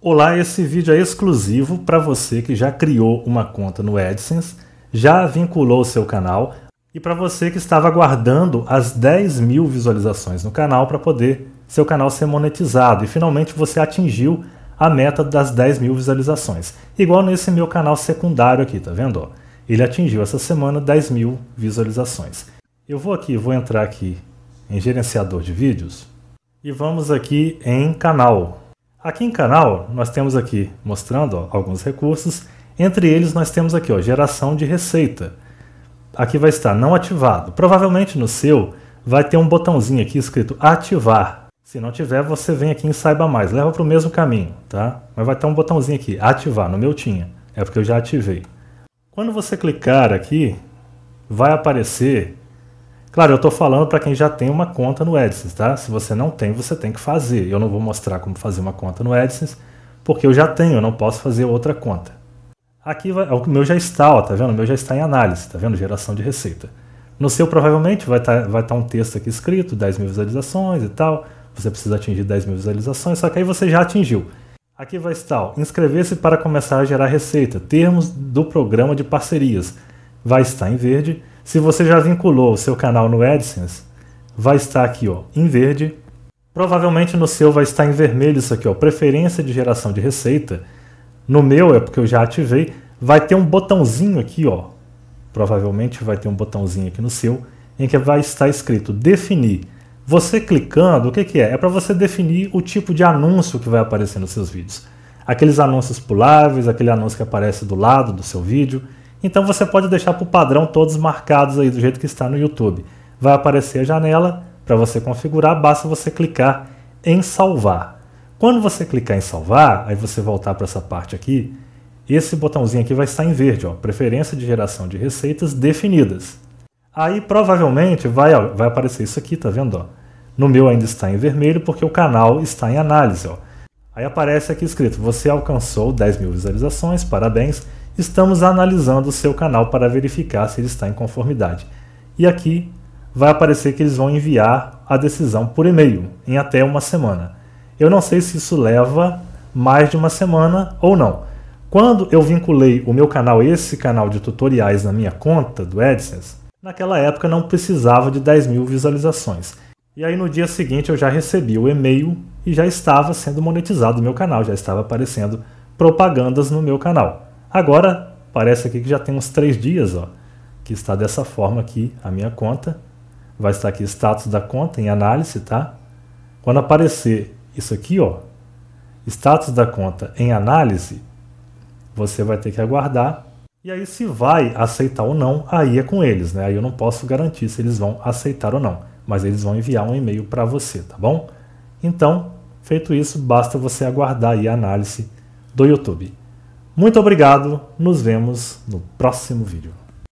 Olá, esse vídeo é exclusivo para você que já criou uma conta no AdSense, já vinculou o seu canal e para você que estava aguardando as 10 mil visualizações no canal para poder seu canal ser monetizado e finalmente você atingiu a meta das 10 mil visualizações. Igual nesse meu canal secundário aqui, tá vendo? Ele atingiu essa semana 10 mil visualizações. Eu vou aqui, vou entrar aqui em gerenciador de vídeos e vamos aqui em canal. Aqui em canal nós temos aqui mostrando ó, alguns recursos, entre eles nós temos aqui ó, geração de receita. Aqui vai estar não ativado. Provavelmente no seu vai ter um botãozinho aqui escrito ativar. Se não tiver, você vem aqui em saiba mais, leva para o mesmo caminho, tá? Mas vai ter um botãozinho aqui, ativar, no meu tinha, é porque eu já ativei. Quando você clicar aqui, vai aparecer Claro, eu estou falando para quem já tem uma conta no AdSense, tá? Se você não tem, você tem que fazer. Eu não vou mostrar como fazer uma conta no AdSense, porque eu já tenho, eu não posso fazer outra conta. Aqui o meu já está, ó, tá vendo? O meu já está em análise, tá vendo? Geração de receita. No seu provavelmente vai estar tá, vai tá um texto aqui escrito, 10 mil visualizações e tal. Você precisa atingir 10 mil visualizações, só que aí você já atingiu. Aqui vai estar, inscrever-se para começar a gerar receita, termos do programa de parcerias. Vai estar em verde se você já vinculou o seu canal no AdSense, vai estar aqui ó, em verde. Provavelmente no seu vai estar em vermelho isso aqui, ó, preferência de geração de receita. No meu é porque eu já ativei, vai ter um botãozinho aqui, ó. Provavelmente vai ter um botãozinho aqui no seu em que vai estar escrito definir. Você clicando, o que, que é? É para você definir o tipo de anúncio que vai aparecer nos seus vídeos. Aqueles anúncios puláveis, aquele anúncio que aparece do lado do seu vídeo. Então você pode deixar para o padrão todos marcados aí do jeito que está no YouTube. Vai aparecer a janela para você configurar, basta você clicar em salvar. Quando você clicar em salvar, aí você voltar para essa parte aqui, esse botãozinho aqui vai estar em verde, ó, preferência de geração de receitas definidas. Aí provavelmente vai, ó, vai aparecer isso aqui, tá vendo? Ó? No meu ainda está em vermelho porque o canal está em análise. Ó. Aí aparece aqui escrito, você alcançou 10 mil visualizações, parabéns, estamos analisando o seu canal para verificar se ele está em conformidade. E aqui vai aparecer que eles vão enviar a decisão por e-mail em até uma semana. Eu não sei se isso leva mais de uma semana ou não. Quando eu vinculei o meu canal, esse canal de tutoriais, na minha conta do AdSense, naquela época não precisava de 10 mil visualizações. E aí no dia seguinte eu já recebi o e-mail e já estava sendo monetizado o meu canal, já estava aparecendo propagandas no meu canal. Agora, parece aqui que já tem uns três dias, ó, que está dessa forma aqui a minha conta. Vai estar aqui status da conta em análise, tá? Quando aparecer isso aqui, ó, status da conta em análise, você vai ter que aguardar. E aí se vai aceitar ou não, aí é com eles, né? Aí eu não posso garantir se eles vão aceitar ou não, mas eles vão enviar um e-mail para você, tá bom? Então, feito isso, basta você aguardar aí a análise do YouTube. Muito obrigado, nos vemos no próximo vídeo.